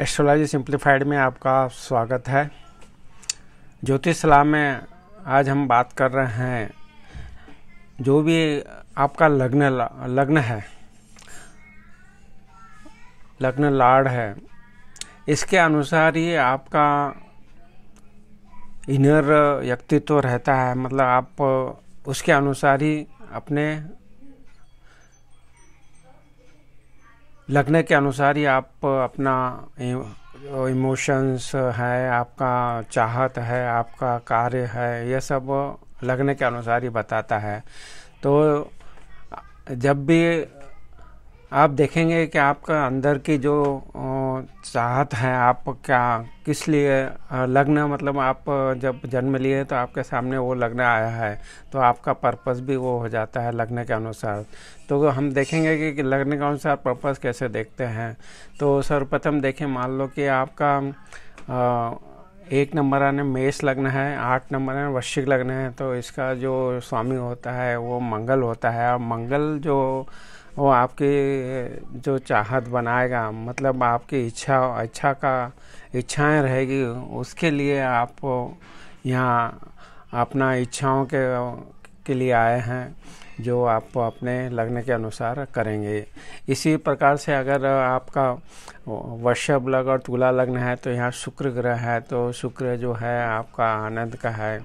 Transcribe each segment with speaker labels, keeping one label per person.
Speaker 1: astrology simplified में आपका स्वागत है ज्योतिष सलाह में आज हम बात कर रहे हैं जो भी आपका लग्न लग्न है लग्न लाड है इसके अनुसार ही आपका इनर व्यक्तित्व रहता है मतलब आप उसके अनुसार ही अपने लगने के अनुसार ही आप अपना इमोशंस है आपका चाहत है आपका कार्य है यह सब लगने के अनुसार ही बताता है तो जब भी आप देखेंगे कि आपका अंदर की जो चाहत है आप क्या किस लिए लग्न मतलब आप जब जन्म लिए तो आपके सामने वो लग्न आया है तो आपका पर्पस भी वो हो जाता है लग्न के अनुसार तो हम देखेंगे कि लग्न के अनुसार पर्पस कैसे देखते हैं तो सर्वप्रथम देखें मान लो कि आपका एक नंबर आने मेष लग्न है आठ नंबर आने वृश्चिक लग्न है तो इसका जो स्वामी होता है वो मंगल होता है और मंगल जो वो आपकी जो चाहत बनाएगा मतलब आपकी इच्छा इच्छा का इच्छाएं रहेगी उसके लिए आप यहाँ अपना इच्छाओं के के लिए आए हैं जो आप अपने लग्न के अनुसार करेंगे इसी प्रकार से अगर आपका वर्षभ लग और तुला लग्न है तो यहाँ शुक्र ग्रह है तो शुक्र जो है आपका आनंद का है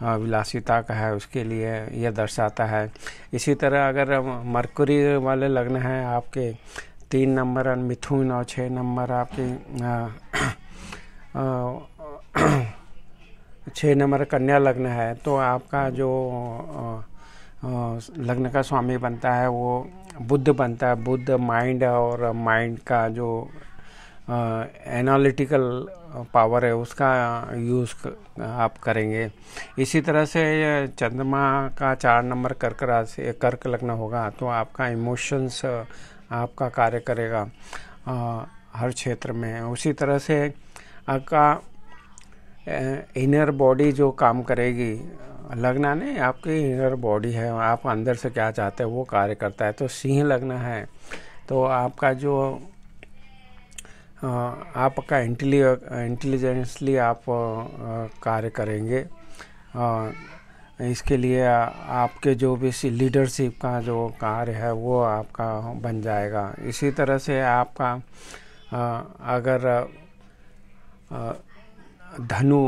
Speaker 1: हाँ, विलासिता का है उसके लिए यह दर्शाता है इसी तरह अगर मरकुरी वाले लग्न हैं आपके तीन नंबर मिथुन और छः नंबर आपकी हाँ, छः नंबर कन्या लग्न है तो आपका जो लग्न का स्वामी बनता है वो बुद्ध बनता है बुद्ध माइंड और माइंड का जो एनालिटिकल पावर है उसका यूज़ आप करेंगे इसी तरह से चंद्रमा का चार नंबर कर्क राशि कर्क लग्न होगा तो आपका इमोशंस आपका कार्य करेगा आ, हर क्षेत्र में उसी तरह से आपका इनर बॉडी जो काम करेगी लगना नहीं आपकी इनर बॉडी है आप अंदर से क्या चाहते हैं वो कार्य करता है तो सिंह लगना है तो आपका जो आपका इंटेलि इंटेलिजेंसली आप कार्य करेंगे इसके लिए आपके जो भी लीडरशिप का जो कार्य है वो आपका बन जाएगा इसी तरह से आपका अगर धनु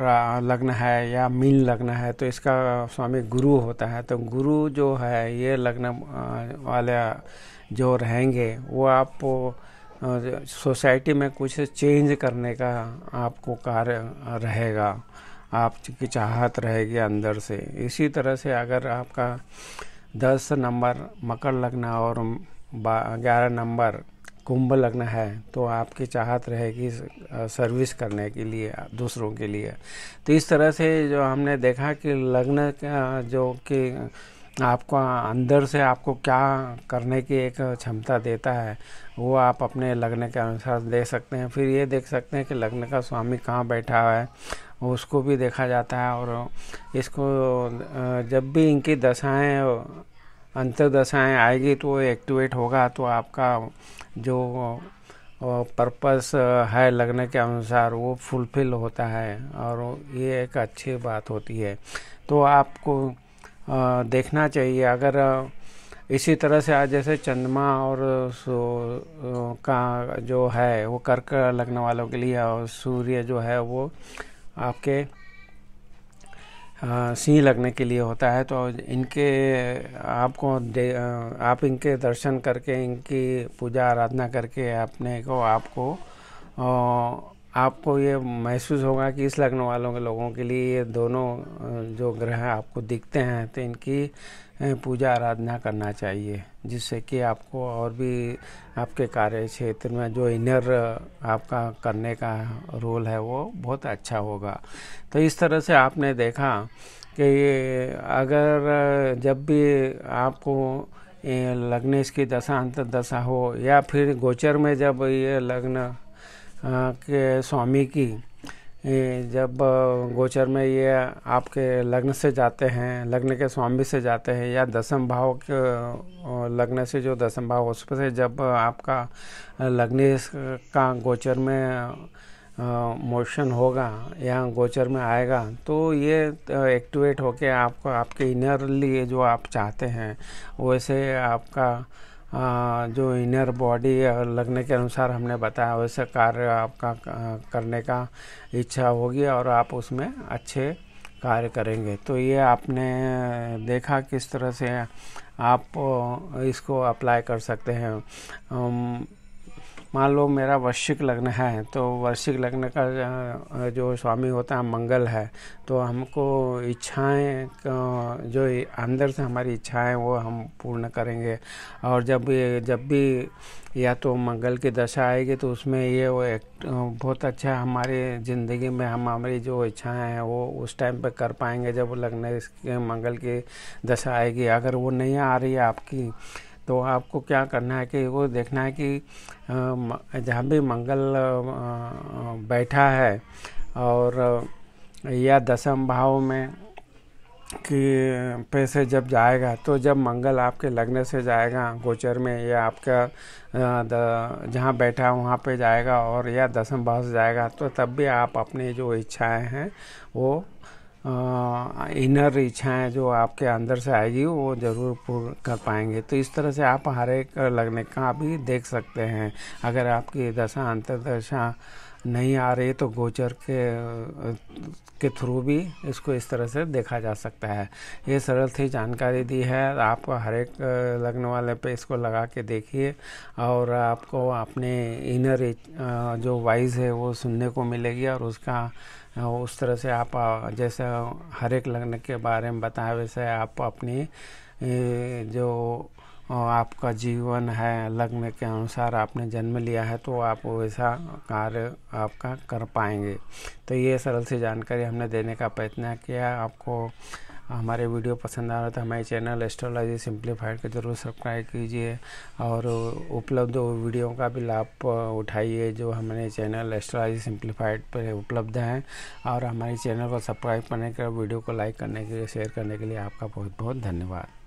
Speaker 1: लग्न है या मीन लगना है तो इसका स्वामी गुरु होता है तो गुरु जो है ये लग्न वाले जो रहेंगे वो आप सोसाइटी में कुछ चेंज करने का आपको कार्य रहेगा आपकी चाहत रहेगी अंदर से इसी तरह से अगर आपका दस नंबर मकर लगना और ग्यारह नंबर कुंभ लग्न है तो आपकी चाहत रहेगी सर्विस करने के लिए दूसरों के लिए तो इस तरह से जो हमने देखा कि लग्न जो कि आपका अंदर से आपको क्या करने की एक क्षमता देता है वो आप अपने लग्न के अनुसार देख सकते हैं फिर ये देख सकते हैं कि लग्न का स्वामी कहाँ बैठा हुआ है उसको भी देखा जाता है और इसको जब भी इनकी दशाएं अंतरदशाएँ आएगी तो एक्टिवेट होगा तो आपका जो पर्पस है लगने के अनुसार वो फुलफिल होता है और ये एक अच्छी बात होती है तो आपको देखना चाहिए अगर इसी तरह से आज जैसे चंद्रमा और सो का जो है वो कर्क लगने वालों के लिए और सूर्य जो है वो आपके सिंह लगने के लिए होता है तो इनके आपको आप इनके दर्शन करके इनकी पूजा आराधना करके अपने को आपको आपको ये महसूस होगा कि इस लग्न वालों के लोगों के लिए ये दोनों जो ग्रह आपको दिखते हैं तो इनकी पूजा आराधना करना चाहिए जिससे कि आपको और भी आपके कार्य क्षेत्र में जो इनर आपका करने का रोल है वो बहुत अच्छा होगा तो इस तरह से आपने देखा कि अगर जब भी आपको लग्नेश की दशा अंत दशा हो या फिर गोचर में जब ये लग्न के स्वामी की जब गोचर में ये आपके लग्न से जाते हैं लग्न के स्वामी से जाते हैं या दसम भाव के लग्न से जो दसम भाव उस पर से जब आपका लग्न का गोचर में मोशन होगा या गोचर में आएगा तो ये एक्टिवेट होके आपको आपके इनरली जो आप चाहते हैं वैसे आपका जो इनर बॉडी लगने के अनुसार हमने बताया वैसे कार्य आपका करने का इच्छा होगी और आप उसमें अच्छे कार्य करेंगे तो ये आपने देखा किस तरह से आप इसको अप्लाई कर सकते हैं मान लो मेरा वार्षिक लग्न है तो वार्षिक लग्न का जो स्वामी होता है मंगल है तो हमको इच्छाएं जो अंदर से हमारी इच्छाएं वो हम पूर्ण करेंगे और जब जब भी या तो मंगल की दशा आएगी तो उसमें ये वो एक बहुत अच्छा हमारे ज़िंदगी में हम हमारी जो इच्छाएं हैं वो उस टाइम पे कर पाएंगे जब लग्न मंगल की दशा आएगी अगर वो नहीं आ रही है आपकी तो आपको क्या करना है कि वो देखना है कि जहाँ भी मंगल बैठा है और या दसम भाव में कि पे से जब जाएगा तो जब मंगल आपके लगने से जाएगा गोचर में या आपका जहाँ बैठा है वहाँ पे जाएगा और या दसम भाव से जाएगा तो तब भी आप अपनी जो इच्छाएं हैं वो इनर इच्छाएं जो आपके अंदर से आएगी वो ज़रूर पूर्ण कर पाएंगे तो इस तरह से आप हर एक लगने का भी देख सकते हैं अगर आपकी दशा अंतरदशा नहीं आ रही तो गोचर के के थ्रू भी इसको इस तरह से देखा जा सकता है ये सरल थी जानकारी दी है आप हर एक लगने वाले पे इसको लगा के देखिए और आपको अपने इनर जो वाइज है वो सुनने को मिलेगी और उसका हाँ, उस तरह से आप जैसे हर एक लग्न के बारे में बताएं वैसे आप अपनी जो आपका जीवन है लग्न के अनुसार आपने जन्म लिया है तो आप वैसा कार्य आपका कर पाएंगे तो ये सरल सी जानकारी हमने देने का प्रयत्न किया आपको हमारे वीडियो पसंद आ रहा तो हमारे चैनल एस्ट्रोलॉजी सिंप्लीफाइड को जरूर सब्सक्राइब कीजिए और उपलब्ध वीडियो का भी लाभ उठाइए जो हमारे चैनल एस्ट्रोलॉजी सिंप्लीफाइड पर उपलब्ध हैं और हमारे चैनल को सब्सक्राइब करने के वीडियो को लाइक करने के लिए शेयर करने के लिए आपका बहुत बहुत धन्यवाद